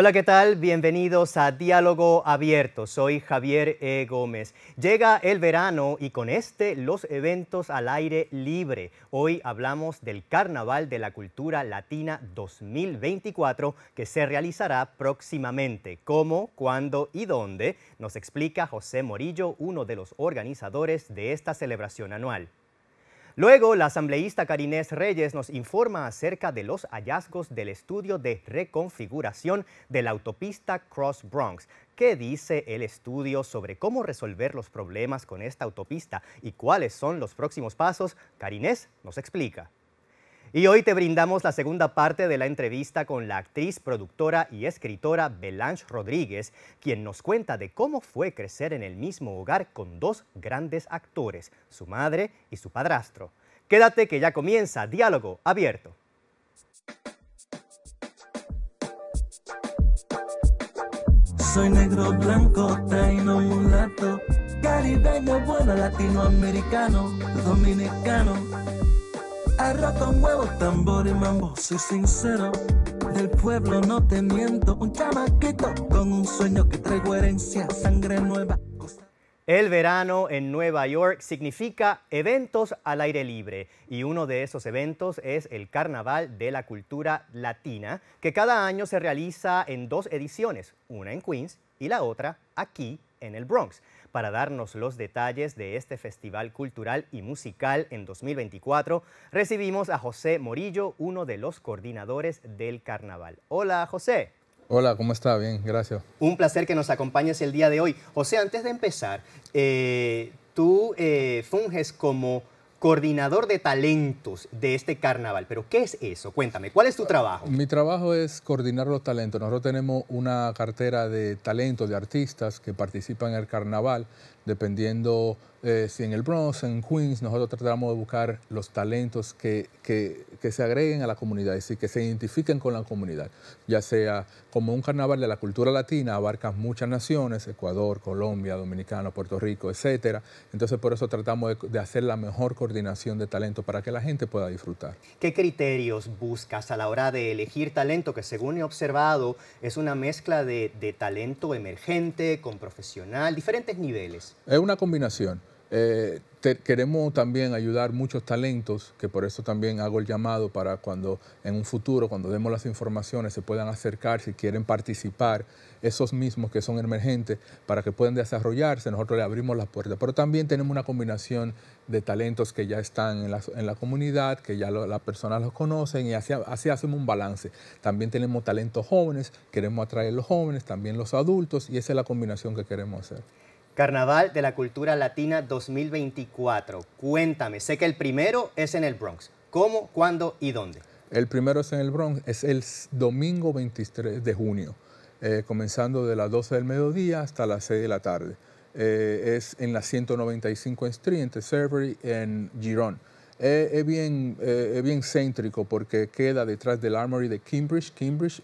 Hola, ¿qué tal? Bienvenidos a Diálogo Abierto. Soy Javier E. Gómez. Llega el verano y con este los eventos al aire libre. Hoy hablamos del Carnaval de la Cultura Latina 2024 que se realizará próximamente. ¿Cómo, cuándo y dónde? Nos explica José Morillo, uno de los organizadores de esta celebración anual. Luego, la asambleísta Karinés Reyes nos informa acerca de los hallazgos del estudio de reconfiguración de la autopista Cross Bronx. ¿Qué dice el estudio sobre cómo resolver los problemas con esta autopista y cuáles son los próximos pasos? Karinés nos explica. Y hoy te brindamos la segunda parte de la entrevista con la actriz, productora y escritora Belange Rodríguez, quien nos cuenta de cómo fue crecer en el mismo hogar con dos grandes actores, su madre y su padrastro. Quédate que ya comienza Diálogo Abierto. Soy negro, blanco, taino, mulato, caribeño, bueno, latinoamericano, dominicano el verano en Nueva York significa eventos al aire libre y uno de esos eventos es el Carnaval de la Cultura Latina, que cada año se realiza en dos ediciones, una en Queens y la otra aquí en el Bronx para darnos los detalles de este Festival Cultural y Musical en 2024, recibimos a José Morillo, uno de los coordinadores del carnaval. Hola, José. Hola, ¿cómo está? Bien, gracias. Un placer que nos acompañes el día de hoy. José, antes de empezar, eh, tú eh, funges como coordinador de talentos de este carnaval. Pero ¿qué es eso? Cuéntame, ¿cuál es tu trabajo? Mi trabajo es coordinar los talentos. Nosotros tenemos una cartera de talentos, de artistas que participan en el carnaval dependiendo eh, si en el Bronx, en Queens, nosotros tratamos de buscar los talentos que, que, se agreguen a la comunidad, es decir, que se identifiquen con la comunidad, ya sea como un carnaval de la cultura latina, abarca muchas naciones, Ecuador, Colombia, Dominicano, Puerto Rico, etcétera. Entonces por eso tratamos de, hacer la mejor coordinación de talento para que la gente pueda disfrutar. ¿Qué criterios buscas a la hora de elegir talento que según he observado es una mezcla de talento emergente con profesional, diferentes niveles? Es una combinación. Eh, queremos también ayudar muchos talentos, que por eso también hago el llamado para cuando en un futuro, cuando demos las informaciones, se puedan acercar si quieren participar, esos mismos que son emergentes, para que puedan desarrollarse, nosotros le abrimos las puertas. Pero también tenemos una combinación de talentos que ya están en la, comunidad, que ya las personas los conocen y así, así hacemos un balance. También tenemos talentos jóvenes, queremos atraer a los jóvenes, también los adultos y esa es la combinación que queremos hacer. Carnaval de la Cultura Latina 2024. Cuéntame, sé que el primero es en el Bronx. ¿Cómo, cuándo y dónde? El primero es en el Bronx, es el domingo 23 de junio, eh, comenzando de las 12 del mediodía hasta las 6 de la tarde. Eh, es en la 195 Street, entre Serbury y en Girón es, bien, eh, bien, céntrico porque queda detrás del Armory de Cambridge.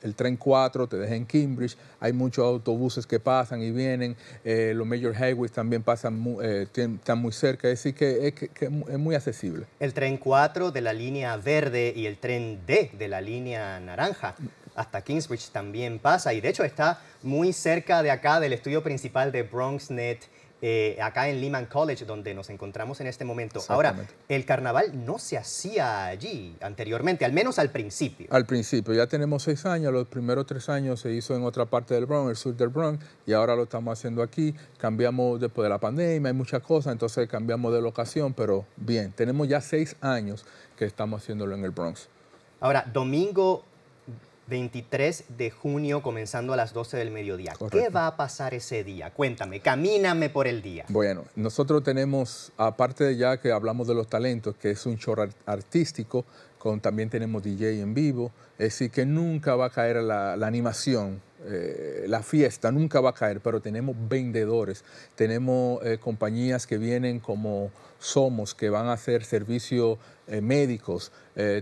el tren 4 te deja en Cambridge. Hay muchos autobuses que pasan y vienen. Eh, los major highways también pasan, muy, eh, están muy cerca. es, que es muy accesible. El tren 4 de la línea verde y el tren D de la línea naranja hasta Kingsbridge también pasa y de hecho está muy cerca de acá del estudio principal de BronxNet eh, acá en Lehman College, donde nos encontramos en este momento. Ahora, el carnaval no se hacía allí anteriormente, al menos al principio. Al principio, ya tenemos seis años, los primeros tres años se hizo en otra parte del Bronx, el sur del Bronx, y ahora lo estamos haciendo aquí. Cambiamos después de la pandemia, hay muchas cosas, entonces cambiamos de locación, pero bien, tenemos ya seis años que estamos haciéndolo en el Bronx. Ahora, domingo 23 de junio, comenzando a las 12 del mediodía. ¿Qué va a pasar ese día? Cuéntame, camíname por el día. Bueno, nosotros tenemos, aparte de ya que hablamos de los talentos, que es un show artístico, con, también tenemos DJ en vivo, es decir, que nunca va a caer la animación eh, la fiesta nunca va a caer, pero tenemos vendedores, tenemos eh, compañías que vienen como Somos, que van a hacer servicios eh, médicos,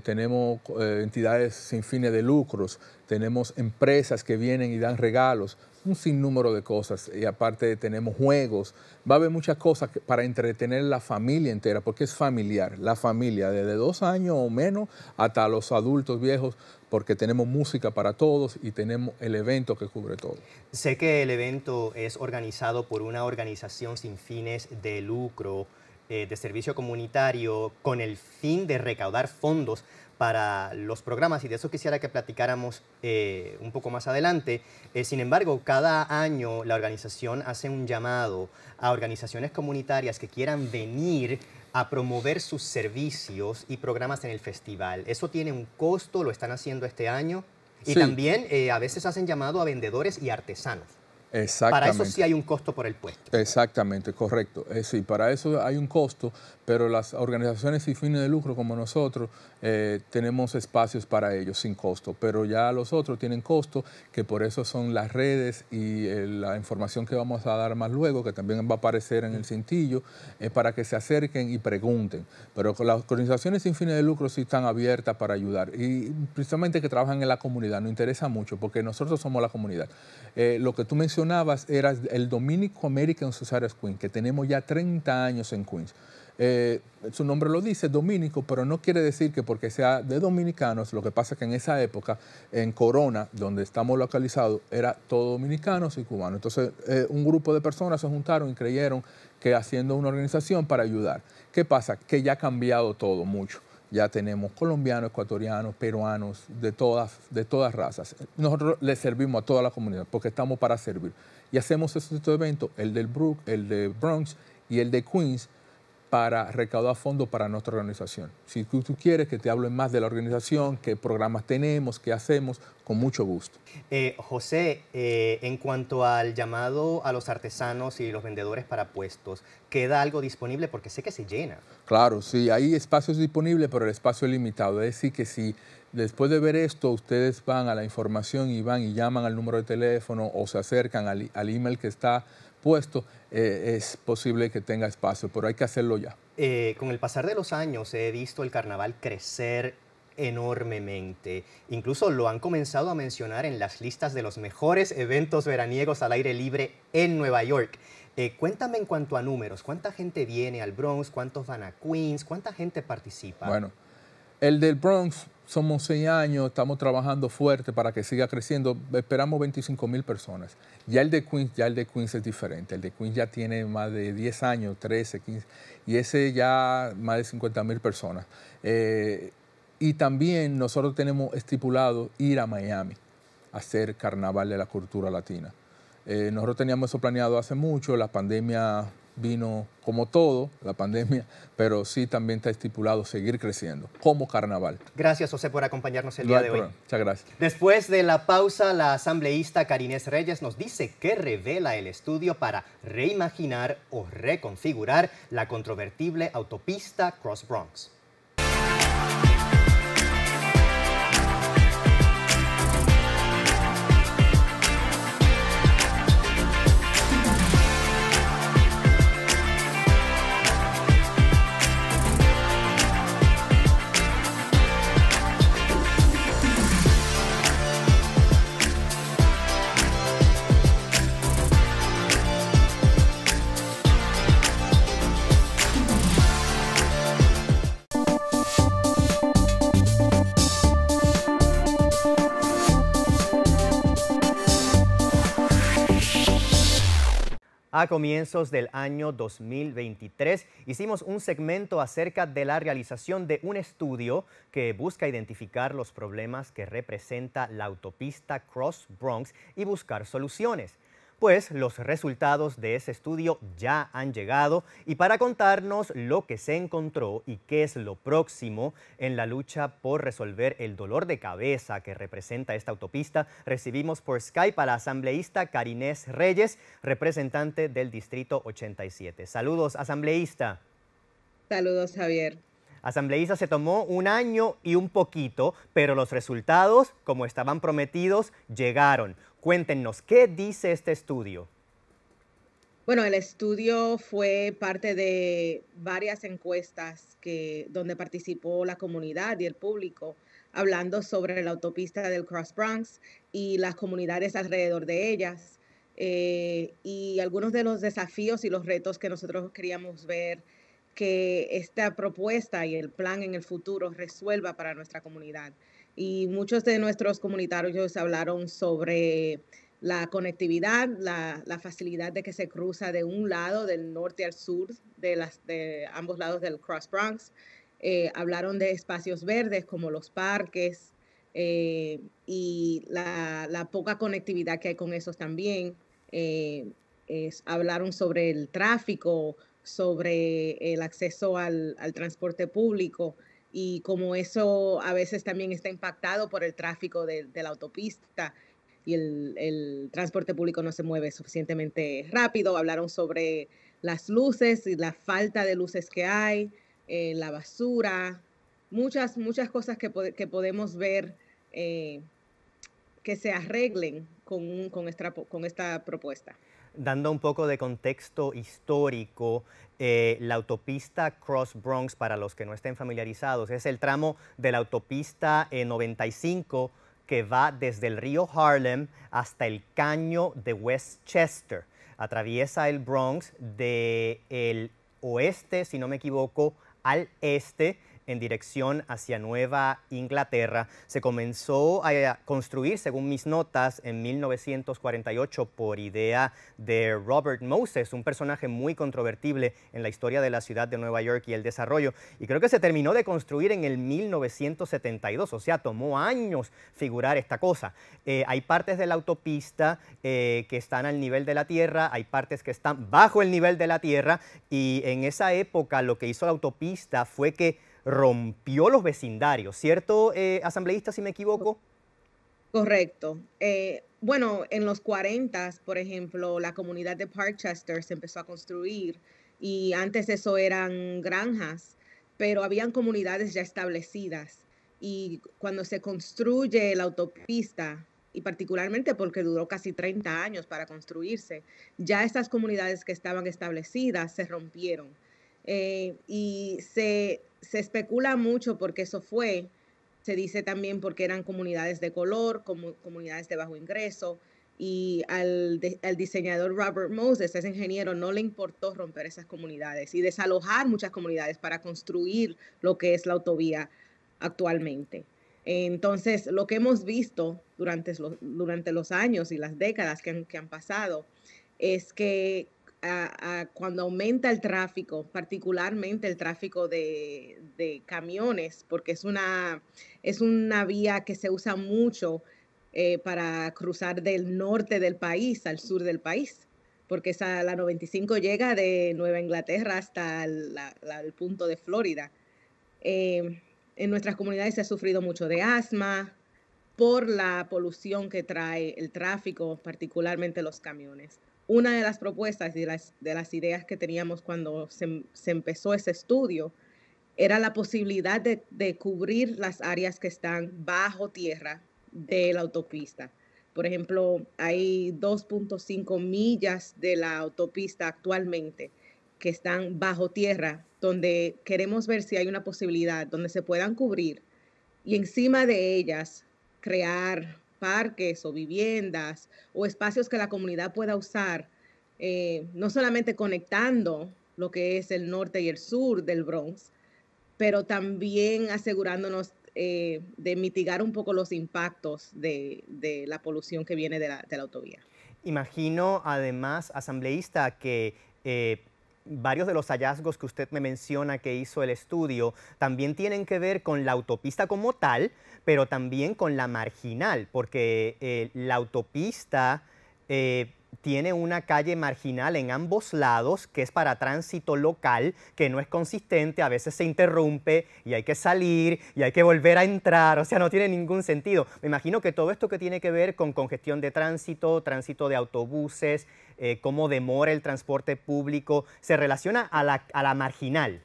tenemos entidades sin fines de lucros, tenemos empresas que vienen y dan regalos, un sinnúmero de cosas. Y aparte tenemos juegos, va a haber muchas cosas para entretener la familia entera, porque es familiar, la familia, desde dos años o menos hasta los adultos viejos, porque tenemos música para todos y tenemos el evento que cubre todo. Sé que el evento es organizado por una organización sin fines de lucro, eh, de servicio comunitario, con el fin de recaudar fondos para los programas y de eso quisiera que platicáramos eh, un poco más adelante. Eh, sin embargo, cada año la organización hace un llamado a organizaciones comunitarias que quieran venir a promover sus servicios y programas en el festival. ¿Eso tiene un costo? ¿Lo están haciendo este año? Y también eh, a veces hacen llamado a vendedores y artesanos. Para eso sí hay un costo por el puesto. Exactamente, correcto. Eh, sí, para eso hay un costo, pero las organizaciones sin fines de lucro como nosotros eh, tenemos espacios para ellos sin costo, pero ya los otros tienen costo, que por eso son las redes y eh, la información que vamos a dar más luego, que también va a aparecer en el cintillo, para que se acerquen y pregunten. Pero las organizaciones sin fines de lucro sí están abiertas para ayudar y precisamente que trabajan en la comunidad, nos interesa mucho porque nosotros somos la comunidad. lo que tú mencionas era el Dominico American Society Queens, que tenemos ya 30 años en Queens. Eh, su nombre lo dice, dominico, pero no quiere decir que porque sea de dominicanos, lo que pasa es que en esa época, en Corona, donde estamos localizados, era todo dominicanos y cubanos. Entonces, eh, un grupo de personas se juntaron y creyeron que haciendo una organización para ayudar. ¿Qué pasa? Que ya ha cambiado todo mucho ya tenemos colombianos, ecuatorianos, peruanos, de todas, de todas razas. Nosotros les servimos a toda la comunidad porque estamos para servir. Y hacemos estos eventos, el del Brook, el de Bronx y el de Queens, para recaudar fondo para nuestra organización. Si tú, quieres que te hablen más de la organización, qué programas tenemos, qué hacemos, con mucho gusto. Eh, José, eh, en cuanto al llamado a los artesanos y los vendedores para puestos, ¿queda algo disponible? Porque sé que se llena. Claro, sí, hay espacios disponibles, pero el espacio es limitado. Es decir, que si después de ver esto ustedes van a la información y van y llaman al número de teléfono o se acercan al, al email que está puesto, eh, es posible que tenga espacio, pero hay que hacerlo ya. Eh, con el pasar de los años he visto el carnaval crecer enormemente. Incluso lo han comenzado a mencionar en las listas de los mejores eventos veraniegos al aire libre en Nueva York. Eh, cuéntame en cuanto a números, ¿cuánta gente viene al Bronx? ¿Cuántos van a Queens? ¿Cuánta gente participa? Bueno, el del Bronx, somos seis años, estamos trabajando fuerte para que siga creciendo. Esperamos 25 mil personas. Ya el de Queens, ya el de Queens es diferente. El de Queens ya tiene más de 10 años, 13, 15, y ese ya más de 50 mil personas. Eh, y también nosotros tenemos estipulado ir a Miami a hacer carnaval de la cultura latina. Eh, nosotros teníamos eso planeado hace mucho, la pandemia vino como todo, la pandemia, pero sí también está estipulado seguir creciendo como carnaval. Gracias, José, por acompañarnos el día de hoy. Muchas gracias. Después de la pausa, la asambleísta Karinés Reyes nos dice qué revela el estudio para reimaginar o reconfigurar la controvertible autopista Cross Bronx. A comienzos del año 2023 hicimos un segmento acerca de la realización de un estudio que busca identificar los problemas que representa la autopista Cross Bronx y buscar soluciones pues los resultados de ese estudio ya han llegado y para contarnos lo que se encontró y qué es lo próximo en la lucha por resolver el dolor de cabeza que representa esta autopista, recibimos por Skype a la asambleísta Carinés Reyes, representante del Distrito 87. Saludos, asambleísta. Saludos, Javier. Asambleísta se tomó un año y un poquito, pero los resultados, como estaban prometidos, llegaron. Cuéntenos, ¿qué dice este estudio? Bueno, el estudio fue parte de varias encuestas que, donde participó la comunidad y el público hablando sobre la autopista del Cross Bronx y las comunidades alrededor de ellas eh, y algunos de los desafíos y los retos que nosotros queríamos ver que esta propuesta y el plan en el futuro resuelva para nuestra comunidad y muchos de nuestros comunitarios hablaron sobre la conectividad, la, facilidad de que se cruza de un lado, del norte al sur, de, de ambos lados del Cross Bronx. Eh, hablaron de espacios verdes como los parques eh, y la, poca conectividad que hay con esos también. Eh, hablaron sobre el tráfico, sobre el acceso al transporte público y como eso a veces también está impactado por el tráfico de, la autopista y el, transporte público no se mueve suficientemente rápido. Hablaron sobre las luces y la falta de luces que hay, eh, la basura, muchas, muchas cosas que, podemos ver eh, que se arreglen con, con esta propuesta dando un poco de contexto histórico, eh, la autopista Cross Bronx, para los que no estén familiarizados, es el tramo de la autopista 95 eh, que va desde el río Harlem hasta el caño de Westchester. Atraviesa el Bronx del el oeste, si no me equivoco, al este en dirección hacia Nueva Inglaterra. Se comenzó a construir, según mis notas, en 1948 por idea de Robert Moses, un personaje muy controvertible en la historia de la ciudad de Nueva York y el desarrollo. Y creo que se terminó de construir en el 1972, o sea, tomó años figurar esta cosa. Eh, hay partes de la autopista eh, que están al nivel de la tierra, hay partes que están bajo el nivel de la tierra y en esa época lo que hizo la autopista fue que rompió los vecindarios, ¿cierto, eh, asambleísta, si me equivoco? Correcto. Eh, bueno, en los 40, por ejemplo, la comunidad de Parkchester se empezó a construir y antes eso eran granjas, pero habían comunidades ya establecidas. Y cuando se construye la autopista, y particularmente porque duró casi 30 años para construirse, ya esas comunidades que estaban establecidas se rompieron. Eh, y se se especula mucho porque eso fue. Se dice también porque eran comunidades de color, como comunidades de bajo ingreso. Y al, diseñador Robert Moses, ese ingeniero, no le importó romper esas comunidades y desalojar muchas comunidades para construir lo que es la autovía actualmente. Entonces, lo que hemos visto durante, los, durante los años y las décadas que han pasado es que cuando aumenta el tráfico, particularmente el tráfico de, camiones, porque es una, es una vía que se usa mucho eh, para cruzar del norte del país al sur del país, porque esa, la 95 llega de Nueva Inglaterra hasta el punto de Florida. Eh, en nuestras comunidades se ha sufrido mucho de asma por la polución que trae el tráfico, particularmente los camiones una de las propuestas y de las, ideas que teníamos cuando se, empezó ese estudio era la posibilidad de, de, cubrir las áreas que están bajo tierra de la autopista. Por ejemplo, hay 2.5 millas de la autopista actualmente que están bajo tierra, donde queremos ver si hay una posibilidad donde se puedan cubrir y encima de ellas crear parques o viviendas o espacios que la comunidad pueda usar, eh, no solamente conectando lo que es el norte y el sur del Bronx, pero también asegurándonos eh, de mitigar un poco los impactos de, la polución que viene de la, autovía. Imagino además, asambleísta, que eh, varios de los hallazgos que usted me menciona que hizo el estudio también tienen que ver con la autopista como tal, pero también con la marginal, porque eh, la autopista... Eh, tiene una calle marginal en ambos lados que es para tránsito local, que no es consistente, a veces se interrumpe y hay que salir y hay que volver a entrar, o sea, no tiene ningún sentido. Me imagino que todo esto que tiene que ver con congestión de tránsito, tránsito de autobuses, eh, cómo demora el transporte público, se relaciona a la, marginal.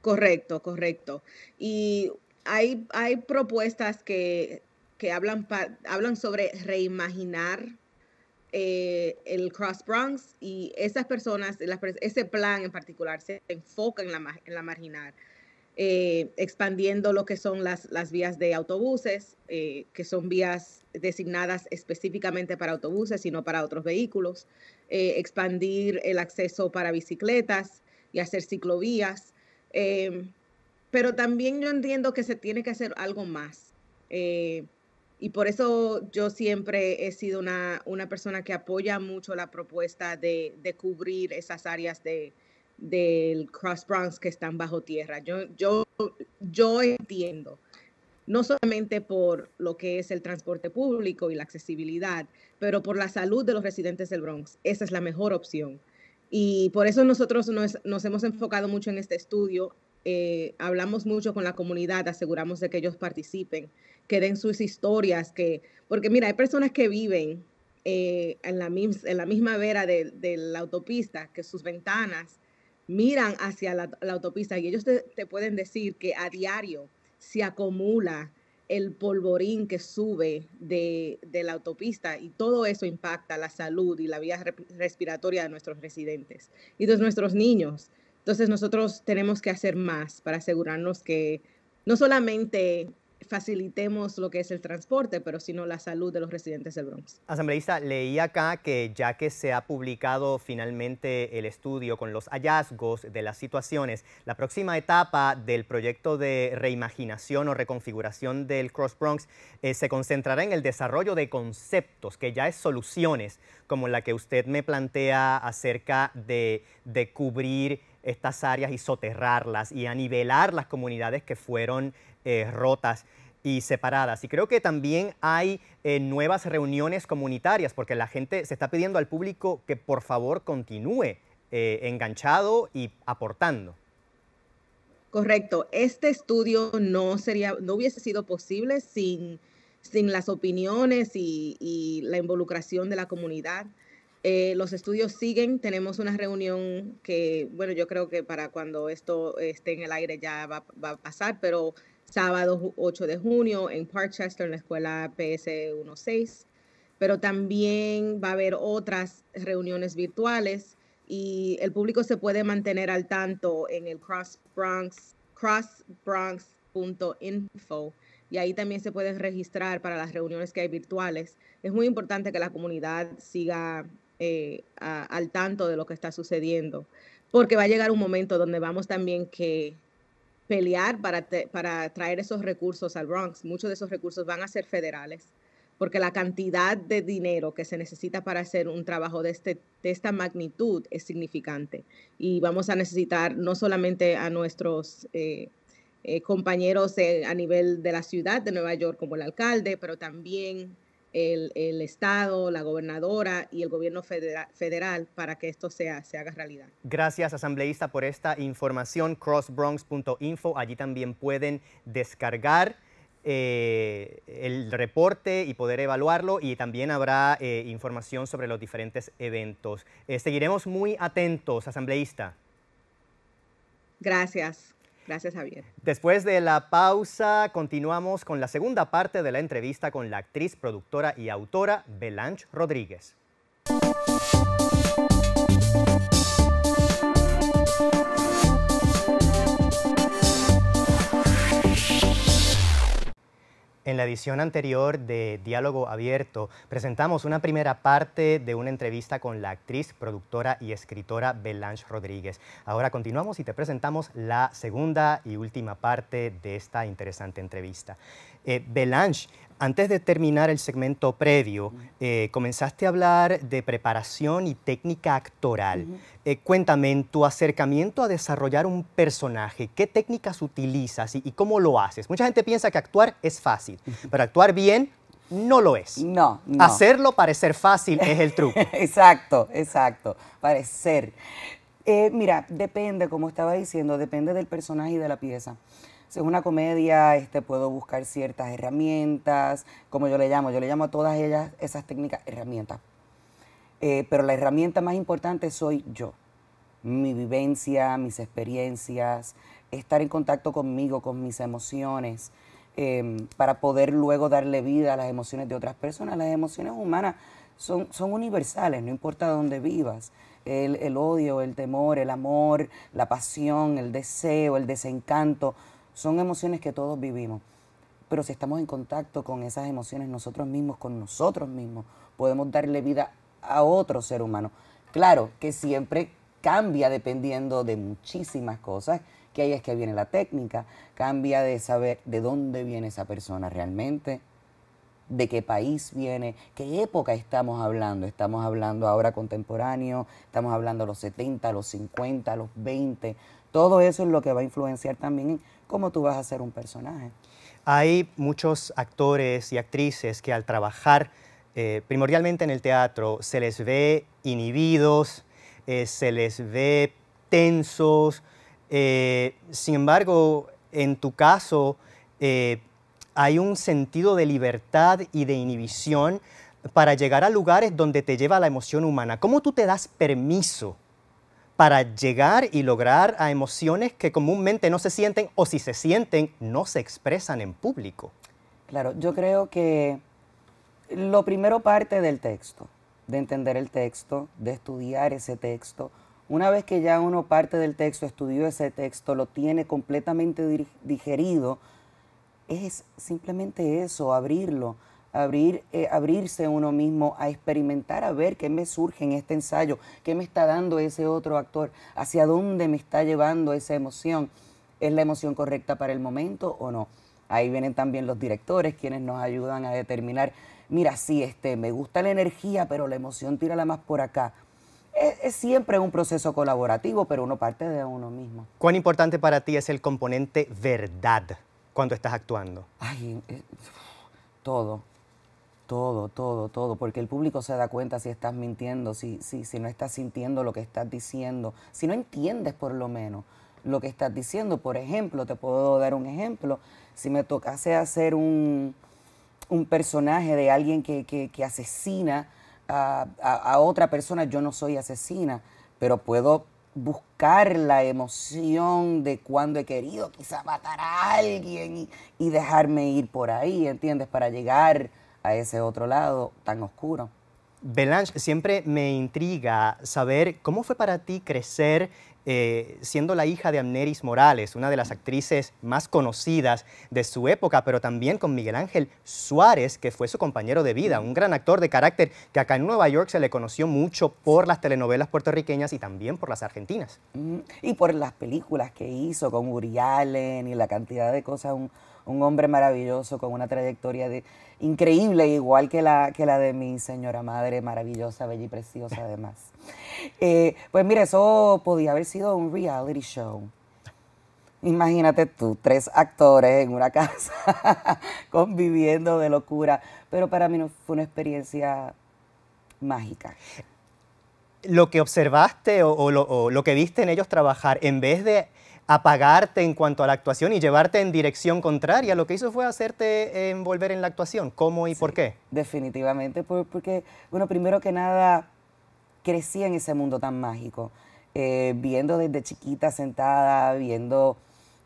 Correcto, correcto. Y hay, hay propuestas que, hablan, hablan sobre reimaginar eh, el Cross Bronx y esas personas, ese plan en particular se enfoca en la, en la marginal, eh, expandiendo lo que son las, las vías de autobuses, eh, que son vías designadas específicamente para autobuses y no para otros vehículos, expandir el acceso para bicicletas y hacer ciclovías. pero también yo entiendo que se tiene que hacer algo más. Eh, y por eso yo siempre he sido una, persona que apoya mucho la propuesta de, cubrir esas áreas de, del Cross Bronx que están bajo tierra. Yo, yo, yo entiendo, no solamente por lo que es el transporte público y la accesibilidad, pero por la salud de los residentes del Bronx. Esa es la mejor opción. Y por eso nosotros nos, nos hemos enfocado mucho en este estudio eh, hablamos mucho con la comunidad, aseguramos de que ellos participen, que den sus historias, que, porque mira, hay personas que viven eh, en, la en, la misma vera de, la autopista, que sus ventanas miran hacia la, autopista y ellos te, pueden decir que a diario se acumula el polvorín que sube de, de la autopista y todo eso impacta la salud y la vía respiratoria de nuestros residentes y de nuestros niños. Entonces nosotros tenemos que hacer más para asegurarnos que no solamente facilitemos lo que es el transporte, pero sino la salud de los residentes del Bronx. Asambleísta, leí acá que ya que se ha publicado finalmente el estudio con los hallazgos de las situaciones, la próxima etapa del proyecto de reimaginación o reconfiguración del Cross Bronx eh, se concentrará en el desarrollo de conceptos, que ya es soluciones, como la que usted me plantea acerca de, de cubrir estas áreas y soterrarlas y anivelar las comunidades que fueron eh, rotas y separadas. Y creo que también hay eh, nuevas reuniones comunitarias, porque la gente se está pidiendo al público que por favor continúe eh, enganchado y aportando. Correcto. Este estudio no sería, no hubiese sido posible sin, sin las opiniones y, la involucración de la comunidad. los estudios siguen, tenemos una reunión que, bueno, yo creo que para cuando esto esté en el aire ya va, va a pasar, pero sábado 8 de junio en Parkchester, en la escuela PS 16, pero también va a haber otras reuniones virtuales y el público se puede mantener al tanto en el Cross crossbronx.info y ahí también se puede registrar para las reuniones que hay virtuales. Es muy importante que la comunidad siga eh, al tanto de lo que está sucediendo, porque va a llegar un momento donde vamos también que pelear para, para traer esos recursos al Bronx. Muchos de esos recursos van a ser federales, porque la cantidad de dinero que se necesita para hacer un trabajo de, este, de esta magnitud es significante. Y vamos a necesitar no solamente a nuestros eh, eh, compañeros eh, a nivel de la ciudad de Nueva York, como el alcalde, pero también el, Estado, la gobernadora y el gobierno federal, para que esto sea, se haga realidad. Gracias, asambleísta, por esta información. Crossbronx.info, allí también pueden descargar. Eh, el reporte y poder evaluarlo y también habrá eh, información sobre los diferentes eventos. Eh, seguiremos muy atentos, asambleísta. Gracias. Gracias, Javier. Después de la pausa, continuamos con la segunda parte de la entrevista con la actriz, productora y autora Belange Rodríguez. En la edición anterior de Diálogo Abierto presentamos una primera parte de una entrevista con la actriz, productora y escritora Belange Rodríguez. Ahora continuamos y te presentamos la segunda y última parte de esta interesante entrevista. Eh, antes de terminar el segmento previo, eh, comenzaste a hablar de preparación y técnica actoral. Eh, cuéntame, en tu acercamiento a desarrollar un personaje, ¿qué técnicas utilizas y, cómo lo haces? Mucha gente piensa que actuar es fácil, pero actuar bien no lo es. No, no. Hacerlo parecer fácil es el truco. exacto, exacto, parecer. Eh, mira, depende, como estaba diciendo, depende del personaje y de la pieza es una comedia, este, puedo buscar ciertas herramientas, como yo le llamo, yo le llamo a todas ellas esas técnicas herramientas. Eh, pero la herramienta más importante soy yo, mi vivencia, mis experiencias, estar en contacto conmigo, con mis emociones, em, para poder luego darle vida a las emociones de otras personas. Las emociones humanas son, son universales, no importa dónde vivas. El, el odio, el temor, el amor, la pasión, el deseo, el desencanto, son emociones que todos vivimos, pero si estamos en contacto con esas emociones nosotros mismos, con nosotros mismos, podemos darle vida a otro ser humano. Claro que siempre cambia dependiendo de muchísimas cosas, que ahí es que viene la técnica, cambia de saber de dónde viene esa persona realmente, de qué país viene, qué época estamos hablando. Estamos hablando ahora contemporáneo, estamos hablando los 70, los 50, los 20. Todo eso es lo que va a influenciar también cómo tú vas a ser un personaje. Hay muchos actores y actrices que al trabajar eh, primordialmente en el teatro se les ve inhibidos, eh, se les ve tensos. Eh, sin embargo, en tu caso hay un sentido de libertad y de inhibición para llegar a lugares donde te lleva la emoción humana. ¿Cómo tú te das permiso para llegar y lograr a emociones que comúnmente no se sienten o si se sienten no se expresan en público. Claro, yo creo que lo primero parte del texto, de entender el texto, de estudiar ese texto. Una vez que ya uno parte del texto, estudió ese texto, lo tiene completamente digerido, es simplemente eso, abrirlo, abrir, eh, abrirse uno mismo a experimentar, a ver qué me surge en este ensayo, qué me está dando ese otro actor, hacia dónde me está llevando esa emoción, es la emoción correcta para el momento o no. Ahí vienen también los directores quienes nos ayudan a determinar, mira, sí, este, me gusta la energía, pero la emoción tírala más por acá. Es, siempre un proceso colaborativo, pero uno parte de uno mismo. ¿Cuán importante para ti es el componente verdad cuando estás actuando? Ay, eh, todo. Todo, todo, todo, porque el público se da cuenta si estás mintiendo, si, si, si no estás sintiendo lo que estás diciendo, si no entiendes por lo menos lo que estás diciendo. Por ejemplo, te puedo dar un ejemplo, si me tocase hacer un, un personaje de alguien que, asesina a, otra persona, yo no soy asesina, pero puedo buscar la emoción de cuando he querido quizá matar a alguien y, dejarme ir por ahí, ¿entiendes? Para llegar a ese otro lado tan oscuro. Belange, siempre me intriga saber cómo fue para ti crecer eh, siendo la hija de Amneris Morales, una de las actrices más conocidas de su época, pero también con Miguel Ángel Suárez, que fue su compañero de vida, un gran actor de carácter que acá en Nueva York se le conoció mucho por las telenovelas puertorriqueñas y también por las argentinas. Mm, y por las películas que hizo con Uri Allen y la cantidad de cosas, un hombre maravilloso con una trayectoria increíble, igual que la, que la de mi señora madre, maravillosa, bella y preciosa además. Eh, pues mire, eso podía haber sido un reality show. Imagínate tú, tres actores en una casa conviviendo de locura, pero para mí no fue una experiencia mágica lo que observaste o, lo, que viste en ellos trabajar, en vez de apagarte en cuanto a la actuación y llevarte en dirección contraria. Lo que hizo fue hacerte eh, envolver en la actuación. ¿Cómo y por qué? Definitivamente, porque, bueno, primero que nada, crecí en ese mundo tan mágico, eh, viendo desde chiquita sentada, viendo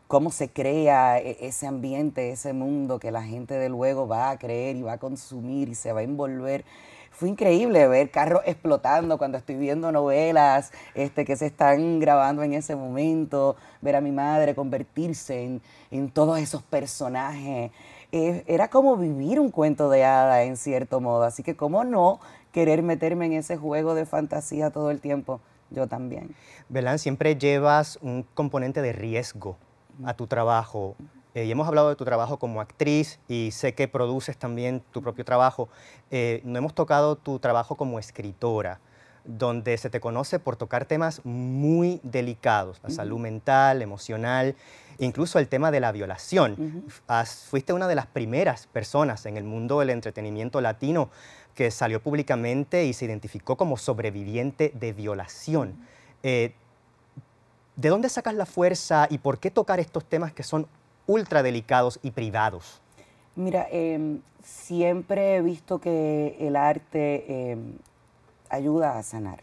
cómo se crea e, ese ambiente, ese mundo que la gente de luego va a creer y va a consumir y se va a envolver fue increíble ver carros explotando cuando estoy viendo novelas este, que se están grabando en ese momento, ver a mi madre convertirse en, en todos esos personajes. era como vivir un cuento de hada en cierto modo, así que cómo no querer meterme en ese juego de fantasía todo el tiempo, yo también. Belán, siempre llevas un componente de riesgo a tu trabajo. Eh, y hemos hablado de tu trabajo como actriz y sé que produces también tu propio trabajo. Eh, no hemos tocado tu trabajo como escritora, donde se te conoce por tocar temas muy delicados, la salud mental, emocional, incluso el tema de la violación. fuiste una de las primeras personas en el mundo del entretenimiento latino que salió públicamente y se identificó como sobreviviente de violación. Eh, ¿De dónde sacas la fuerza y por qué tocar estos temas que son ultra delicados y privados? Mira, em, siempre he visto que el arte em, ayuda a sanar.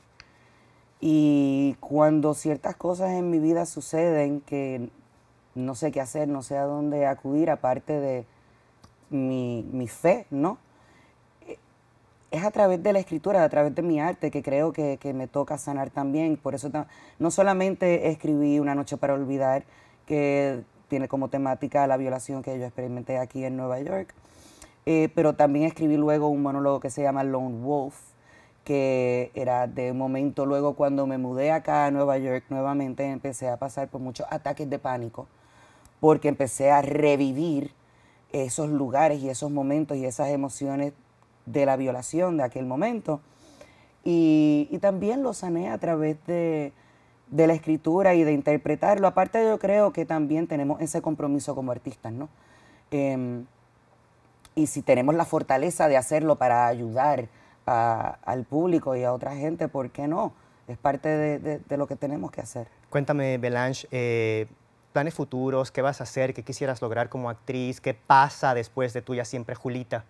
Y cuando ciertas cosas en mi vida suceden que no sé qué hacer, no sé a dónde acudir, aparte de mi, fe, ¿no? E, es a través de la escritura, a través de mi arte, que creo que, que me toca sanar también. Por eso no solamente escribí Una Noche para Olvidar, que tiene como temática la violación que yo experimenté aquí en Nueva York. Eh, pero también escribí luego un monólogo que se llama Lone Wolf, que era de momento luego cuando me mudé acá a Nueva York nuevamente empecé a pasar por muchos ataques de pánico, porque empecé a revivir esos lugares y esos momentos y esas emociones de la violación de aquel momento. y también lo sané a través de, de la escritura y de interpretarlo. Aparte yo creo que también tenemos ese compromiso como artistas, ¿no? Em, y si tenemos la fortaleza de hacerlo para ayudar al público y a otra gente, ¿por qué no? Es parte de, lo que tenemos que hacer. Cuéntame, Belange, eh, planes futuros, qué vas a hacer, qué quisieras lograr como actriz, qué pasa después de Tuya Siempre Julita.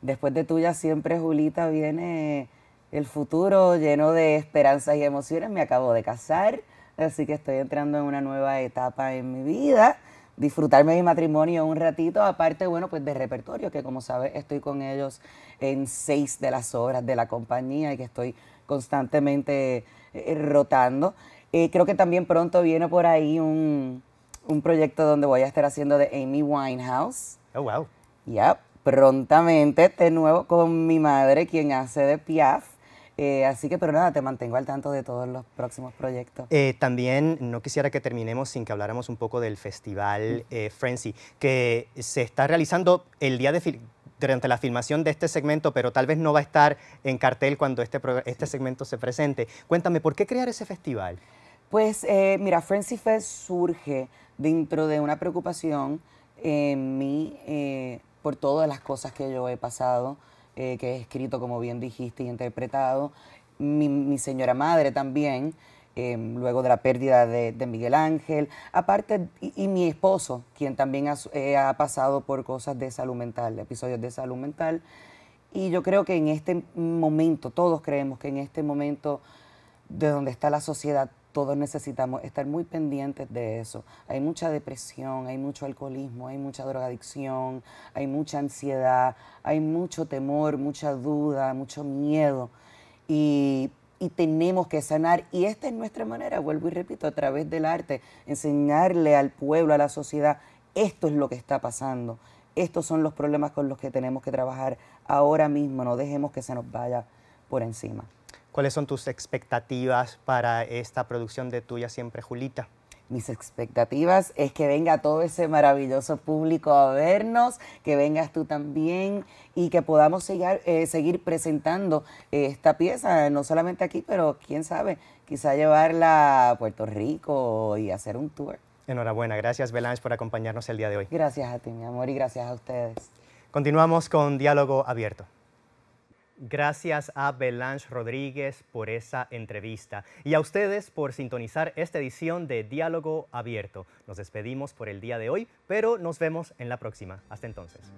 Después de Tuya Siempre Julita viene el futuro lleno de esperanzas y emociones. Me acabo de casar, así que estoy entrando en una nueva etapa en mi vida. Disfrutarme de mi matrimonio un ratito, aparte, bueno, pues de repertorio, que como sabes, estoy con ellos en seis de las obras de la compañía y que estoy constantemente eh, rotando. Eh, creo que también pronto viene por ahí un, proyecto donde voy a estar haciendo de Amy Winehouse. Oh, wow. Ya, prontamente, de nuevo con mi madre, quien hace de Piaf. Eh, así que, pero nada, te mantengo al tanto de todos los próximos proyectos. Eh, también no quisiera que terminemos sin que habláramos un poco del festival mm. eh, Frenzy, que se está realizando el día de durante la filmación de este segmento, pero tal vez no va a estar en cartel cuando este, este segmento se presente. Cuéntame, ¿por qué crear ese festival? Pues mira, Frenzy Fest surge dentro de una preocupación en mí por todas las cosas que yo he pasado, eh, que es escrito, como bien dijiste, y interpretado. Mi, señora madre también, eh, luego de la pérdida de, Miguel Ángel. Aparte, y, mi esposo, quien también ha, eh, ha pasado por cosas de salud mental, episodios de salud mental. Y yo creo que en este momento, todos creemos que en este momento de donde está la sociedad todos necesitamos estar muy pendientes de eso. Hay mucha depresión, hay mucho alcoholismo, hay mucha drogadicción, hay mucha ansiedad, hay mucho temor, mucha duda, mucho miedo. Y, tenemos que sanar. Y esta es nuestra manera, vuelvo y repito, a través del arte, enseñarle al pueblo, a la sociedad, esto es lo que está pasando. Estos son los problemas con los que tenemos que trabajar ahora mismo. No dejemos que se nos vaya por encima. ¿Cuáles son tus expectativas para esta producción de Tuya Siempre, Julita? Mis expectativas es que venga todo ese maravilloso público a vernos, que vengas tú también y que podamos eh, seguir presentando eh, esta pieza, no solamente aquí, pero quién sabe, quizá llevarla a Puerto Rico y hacer un tour. Enhorabuena, gracias Belange por acompañarnos el día de hoy. Gracias a ti, mi amor, y gracias a ustedes. Continuamos con Diálogo Abierto. Gracias a Belange Rodríguez por esa entrevista y a ustedes por sintonizar esta edición de Diálogo Abierto. Nos despedimos por el día de hoy, pero nos vemos en la próxima. Hasta entonces.